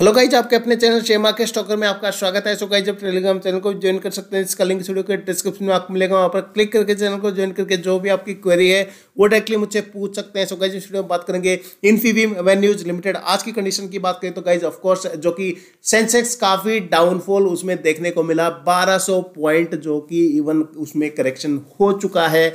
hello guys आपके अपने channel शेमा के स्टॉकर में आपका स्वागत है सो गाइज आप टेलीग्राम चैनल को ज्वाइन कर सकते हैं इसका लिंक वीडियो के डिस्क्रिप्शन में आपको मिलेगा वहाँ पर क्लिक करके चैनल को ज्वाइन करके जो भी आपकी क्वेरी है वो डायरेक्टली मुझसे पूछ सकते हैं सो गाइज इस वीडियो में बात करेंगे इन्फीबीम वेन्यूज लिमिटेड आज की कंडीशन की बात करें तो गाइज ऑफकोर्स जो कि सेंसेक्स काफ़ी डाउनफॉल उसमें देखने को मिला बारह पॉइंट जो कि इवन उसमें करेक्शन हो चुका है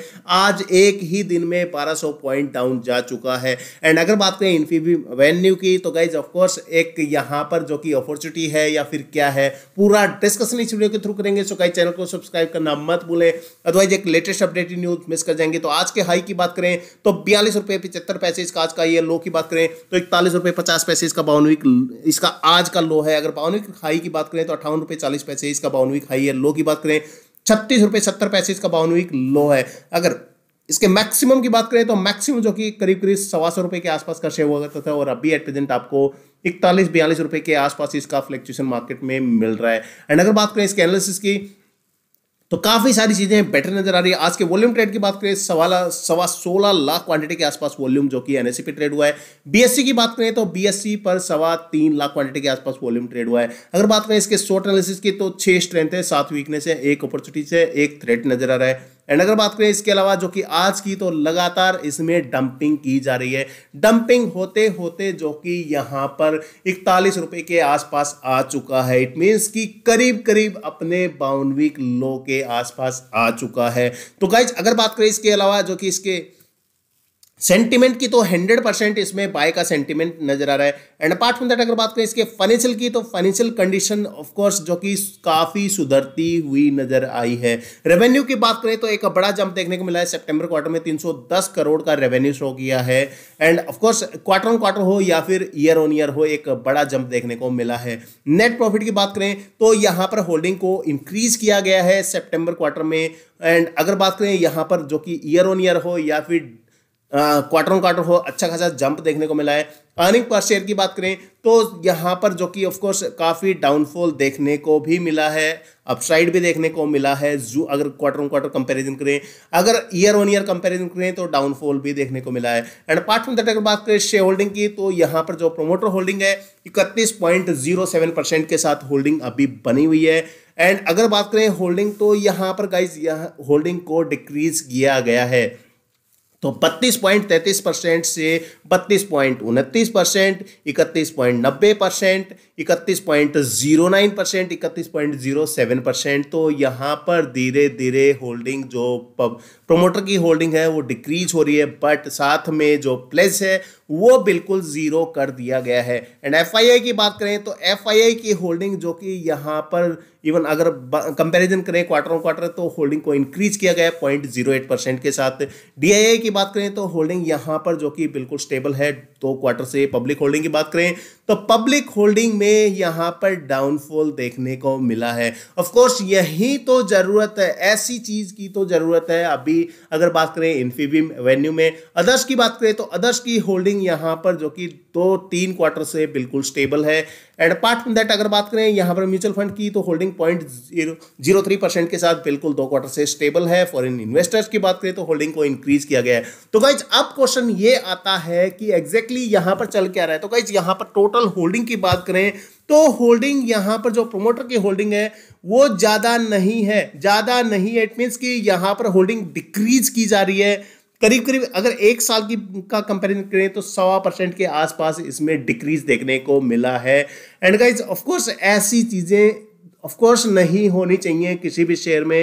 आज एक ही दिन में बारह पॉइंट डाउन जा चुका है एंड अगर बात करें इन्फीबीम वेन्यू की तो गाइज ऑफकोर्स एक यहाँ यहाँ पर जो कि अपॉर्चुनिटी है या फिर क्या है पूरा डिस्कशन इस वीडियो के थ्रू करेंगे सो कई चैनल को सब्सक्राइब करना मत भूलें अदरवाइज एक लेटेस्ट अपडेटेड न्यूज मिस कर जाएंगे तो आज के हाई की बात करें तो बयालीस रुपये पिचहत्तर पैसे इसका आज का ये लो की बात करें तो इकतालीस रुपये पचास पैसे इसका बावनविक इसका आज का लो है अगर बावनविक हाई की बात करें तो अठावन रुपये चालीस पैसे इसका बावनविक हाई है लो की बात करें छत्तीस रुपये सत्तर पैसे इसका बावनविक लो है अगर इसके मैक्सिमम की बात करें तो मैक्सिमम जो कि करीब करीब सवा सौ रुपए के आसपास का शेयर हुआ करता था और अभी एट प्रेजेंट आपको इकतालीस बयालीस रुपए के आसपास इसका फ्लेक्चुएशन मार्केट में मिल रहा है एंड अगर बात करें इसके एनालिसिस की तो काफ़ी सारी चीज़ें बेटर नजर आ रही है आज के वॉल्यूम ट्रेड की बात करें सवाला सवा सोलह लाख क्वांटिटी के आसपास वॉल्यूम जो कि एनएससी पे ट्रेड हुआ है बीएससी की बात करें तो बीएससी पर सवा तीन लाख क्वांटिटी के आसपास वॉल्यूम ट्रेड हुआ है अगर बात करें इसके शॉर्ट एनालिसिस की तो छह स्ट्रेंथ है सात वीकनेस है एक अपॉर्चुनिटी है एक थ्रेट नजर आ रहा है एंड अगर बात करें इसके अलावा जो कि आज की तो लगातार इसमें डंपिंग की जा रही है डंपिंग होते होते जो कि यहां पर इकतालीस रुपए के आसपास आ चुका है इट मीन्स कि करीब करीब अपने बाउनवीक लो के आसपास आ चुका है तो गाइज अगर बात करें इसके अलावा जो कि इसके सेंटीमेंट की तो 100 परसेंट इसमें बाय का सेंटीमेंट नजर आ रहा है एंड अपार्ट फ्रॉम दैट अगर बात करें इसके फाइनेंशियल की तो फाइनेंशियल कंडीशन ऑफ कोर्स जो कि काफ़ी सुधरती हुई नजर आई है रेवेन्यू की बात करें तो एक बड़ा जंप देखने को मिला है सितंबर क्वार्टर में 310 करोड़ का रेवेन्यू शो किया है and of course quarter on quarter हो या फिर ईयर ऑन ईयर हो एक बड़ा जंप देखने को मिला है नेट प्रॉफिट की बात करें तो यहाँ पर होल्डिंग को इंक्रीज किया गया है सेप्टेम्बर क्वार्टर में एंड अगर बात करें यहाँ पर जो कि ईयर ऑन ईयर हो या फिर क्वार्टर ऑन क्वार्टर हो अच्छा खासा जंप देखने को मिला है अर्निंग पर शेयर की बात करें तो यहाँ पर जो कि ऑफकोर्स काफ़ी डाउनफॉल देखने को भी मिला है अपसाइड भी देखने को मिला है जो अगर क्वार्टर ऑन क्वार्टर कंपैरिजन करें अगर ईयर ऑन ईयर कंपैरिजन करें तो डाउनफॉल भी देखने को मिला है एंड अपार्ट फ्रॉम दैट अगर बात करें शेयर होल्डिंग की तो यहाँ पर जो प्रोमोटर होल्डिंग है इकतीस पॉइंट जीरो सेवन परसेंट के साथ होल्डिंग अभी बनी हुई है एंड अगर बात करें होल्डिंग तो यहाँ पर गाइज यहाँ होल्डिंग को डिक्रीज किया गया है तो बत्तीस पॉइंट तैतीस परसेंट से बत्तीस पॉइंट उनतीस परसेंट इकतीस पॉइंट नब्बे परसेंट इकतीस पॉइंट जीरो नाइन परसेंट इकतीस पॉइंट जीरो सेवन परसेंट तो यहाँ पर धीरे धीरे होल्डिंग जो प्रोमोटर की होल्डिंग है वो डिक्रीज हो रही है बट साथ में जो प्लेस है वो बिल्कुल ज़ीरो कर दिया गया है एंड एफ की बात करें तो एफ की होल्डिंग जो कि यहाँ पर इवन अगर कंपैरिजन करें क्वार्टर ऑन क्वार्टर तो होल्डिंग को इंक्रीज किया गया पॉइंट जीरो एट परसेंट के साथ डी की बात करें तो होल्डिंग यहाँ पर जो कि बिल्कुल स्टेबल है तो क्वार्टर से पब्लिक होल्डिंग की बात करें तो पब्लिक होल्डिंग में यहां पर डाउनफॉल देखने को मिला है ऑफकोर्स यही तो ज़रूरत है ऐसी चीज़ की तो ज़रूरत है अभी अगर बात करें इन्फीबीम वेन्यू में अदर्स की बात करें तो अदर्स की होल्डिंग यहां पर जो कि दो तीन क्वार्टर से बिल्कुल स्टेबल है एंड अपार्ट फ्रॉम दैट अगर बात करें यहां पर म्यूचुअल फंड की तो holding point zero three percent के साथ बिल्कुल दो क्वार्टर से स्टेबल है फॉरेन इन्वेस्टर्स की बात करें तो होल्डिंग को इंक्रीज किया गया है तो गाइज अब क्वेश्चन ये आता है कि एग्जैक्टली बेसिकली यहां पर चल क्या रहा है तो कहीं यहां पर टोटल होल्डिंग की बात करें तो होल्डिंग यहां पर जो प्रोमोटर की होल्डिंग है वो ज़्यादा नहीं है ज़्यादा नहीं है इट मीन्स कि यहां पर होल्डिंग डिक्रीज की जा रही है करीब करीब अगर एक साल की का कंपेरिजन करें तो सवा परसेंट के आसपास इसमें डिक्रीज देखने को मिला है एंड गाइज ऑफकोर्स ऐसी चीज़ें ऑफकोर्स नहीं होनी चाहिए किसी भी शेयर में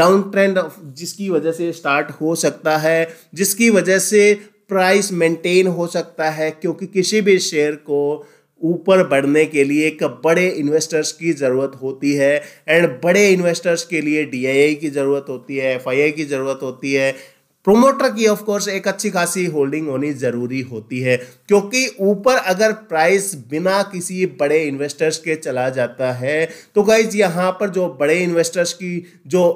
डाउन ट्रेंड जिसकी वजह से स्टार्ट हो सकता है जिसकी वजह से प्राइस मेंटेन हो सकता है क्योंकि किसी भी शेयर को ऊपर बढ़ने के लिए एक बड़े इन्वेस्टर्स की ज़रूरत होती है एंड बड़े इन्वेस्टर्स के लिए डी की ज़रूरत होती है एफ की ज़रूरत होती है प्रोमोटर की ऑफ कोर्स एक अच्छी खासी होल्डिंग होनी ज़रूरी होती है क्योंकि ऊपर अगर प्राइस बिना किसी बड़े इन्वेस्टर्स के चला जाता है तो गाइज यहाँ पर जो बड़े इन्वेस्टर्स की जो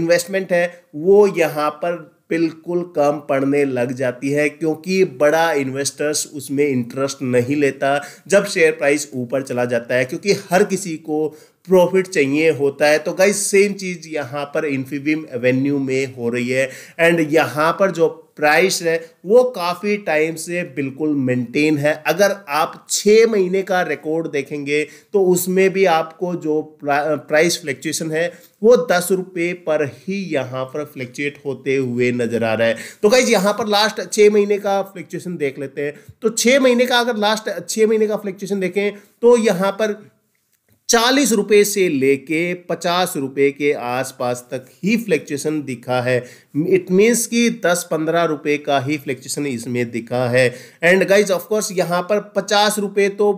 इन्वेस्टमेंट है वो यहाँ पर बिल्कुल कम पड़ने लग जाती है क्योंकि बड़ा इन्वेस्टर्स उसमें इंटरेस्ट नहीं लेता जब शेयर प्राइस ऊपर चला जाता है क्योंकि हर किसी को प्रॉफिट चाहिए होता है तो गाइज सेम चीज़ यहाँ पर इन्फीबीम एवेन्यू में हो रही है एंड यहाँ पर जो प्राइस है वो काफ़ी टाइम से बिल्कुल मेंटेन है अगर आप छः महीने का रिकॉर्ड देखेंगे तो उसमें भी आपको जो प्राइस फ्लैक्चुएशन है वो दस रुपये पर ही यहाँ पर फ्लैक्चुएट होते हुए नज़र आ रहा है तो गाइज यहाँ पर लास्ट छः महीने का फ्लैक्चुएशन देख लेते हैं तो छः महीने का अगर लास्ट छः महीने का फ्लैक्चुएशन देखें तो यहाँ पर चालीस रुपये से लेके पचास रुपये के आसपास तक ही फ्लैक्चुएसन दिखा है इट मीन्स कि दस पंद्रह रुपये का ही फ्लैक्चुएसन इसमें दिखा है एंड गाइज ऑफकोर्स यहाँ पर पचास रुपये तो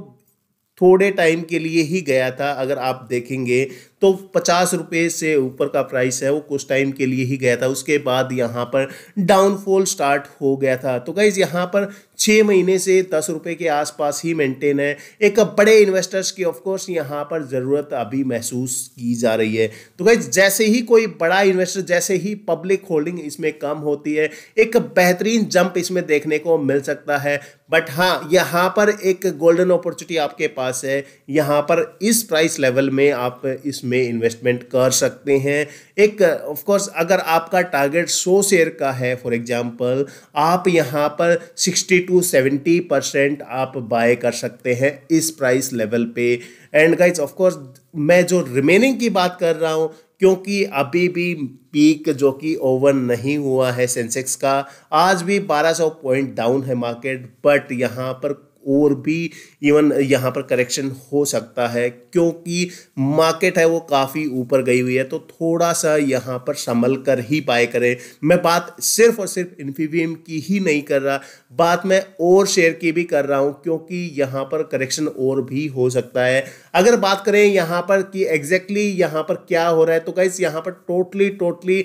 थोड़े टाइम के लिए ही गया था अगर आप देखेंगे तो पचास रुपये से ऊपर का प्राइस है वो कुछ टाइम के लिए ही गया था उसके बाद यहाँ पर डाउनफॉल स्टार्ट हो गया था तो गाइज यहाँ पर छः महीने से दस रुपये के आसपास ही मेंटेन है एक बड़े इन्वेस्टर्स की ऑफकोर्स यहाँ पर ज़रूरत अभी महसूस की जा रही है तो भाई जैसे ही कोई बड़ा इन्वेस्टर जैसे ही पब्लिक होल्डिंग इसमें कम होती है एक बेहतरीन जंप इसमें देखने को मिल सकता है बट हाँ यहाँ पर एक गोल्डन अपॉर्चुनिटी आपके पास है यहाँ पर इस प्राइस लेवल में आप इसमें इन्वेस्टमेंट कर सकते हैं एक ऑफ कोर्स अगर आपका टारगेट सौ शेयर का है फॉर एग्जांपल आप यहाँ पर सिक्सटी टू सेवेंटी परसेंट आप बाय कर सकते हैं इस प्राइस लेवल पे एंड गाइज ऑफकोर्स मैं जो रिमेनिंग की बात कर रहा हूँ क्योंकि अभी भी पीक जो कि ओवर नहीं हुआ है सेंसेक्स का आज भी 1200 पॉइंट डाउन है मार्केट बट यहाँ पर और भी इवन यहाँ पर करेक्शन हो सकता है क्योंकि मार्केट है वो काफ़ी ऊपर गई हुई है तो थोड़ा सा यहाँ पर संभल कर ही पाए करें मैं बात सिर्फ और सिर्फ इन्फीबीएम की ही नहीं कर रहा बात मैं और शेयर की भी कर रहा हूँ क्योंकि यहाँ पर करेक्शन और भी हो सकता है अगर बात करें यहाँ पर कि एग्जैक्टली exactly यहाँ पर क्या हो रहा है तो गाइस यहाँ पर टोटली टोटली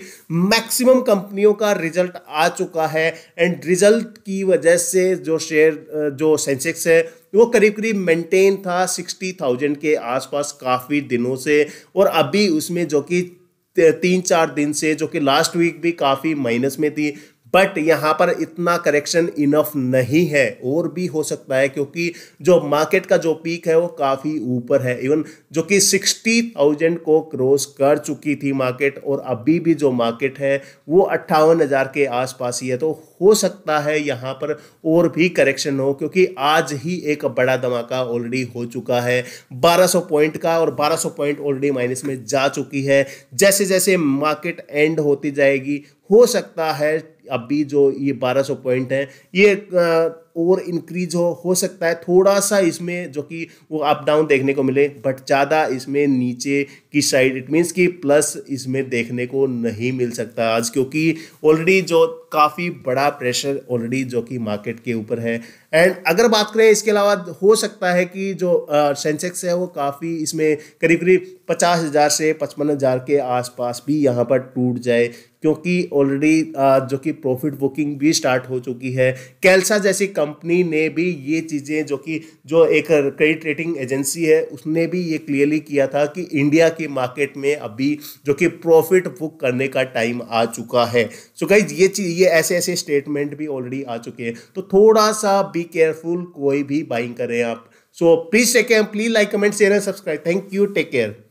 मैक्सिमम कंपनियों का रिजल्ट आ चुका है एंड रिजल्ट की वजह से जो शेयर जो सेंसेक्स इंडेक्स है वो करीब करीब मेंटेन था सिक्सटी थाउजेंड के आसपास काफ़ी दिनों से और अभी उसमें जो कि तीन चार दिन से जो कि लास्ट वीक भी काफ़ी माइनस में थी बट यहाँ पर इतना करेक्शन इनफ नहीं है और भी हो सकता है क्योंकि जो मार्केट का जो पीक है वो काफ़ी ऊपर है इवन जो कि सिक्सटी थाउजेंड को क्रॉस कर चुकी थी मार्केट और अभी भी जो मार्केट है वो अट्ठावन हज़ार के आसपास ही है तो हो सकता है यहाँ पर और भी करेक्शन हो क्योंकि आज ही एक बड़ा धमाका ऑलरेडी हो चुका है 1200 पॉइंट का और 1200 पॉइंट ऑलरेडी माइनस में जा चुकी है जैसे जैसे मार्केट एंड होती जाएगी हो सकता है अब भी जो ये 1200 पॉइंट हैं ये और इंक्रीज हो हो सकता है थोड़ा सा इसमें जो कि वो अप डाउन देखने को मिले बट ज़्यादा इसमें नीचे की साइड इट मीन्स कि प्लस इसमें देखने को नहीं मिल सकता आज क्योंकि ऑलरेडी जो काफ़ी बड़ा प्रेशर ऑलरेडी जो कि मार्केट के ऊपर है एंड अगर बात करें इसके अलावा हो सकता है कि जो सेंसेक्स है वो काफ़ी इसमें करीब करीब पचास हज़ार से पचपन हज़ार के आसपास भी यहाँ पर टूट जाए क्योंकि ऑलरेडी जो कि प्रॉफिट बुकिंग भी स्टार्ट हो चुकी है कैल्सा जैसी कंपनी ने भी ये चीज़ें जो कि जो एक क्रेडिट रेटिंग एजेंसी है उसने भी ये क्लियरली किया था कि इंडिया की मार्केट में अभी जो कि प्रॉफिट बुक करने का टाइम आ चुका है सो गाइज ये चीज ये ऐसे ऐसे स्टेटमेंट भी ऑलरेडी आ चुके हैं तो थोड़ा सा बी केयरफुल कोई भी बाइंग करें आप so please take please like comment share and subscribe thank you take care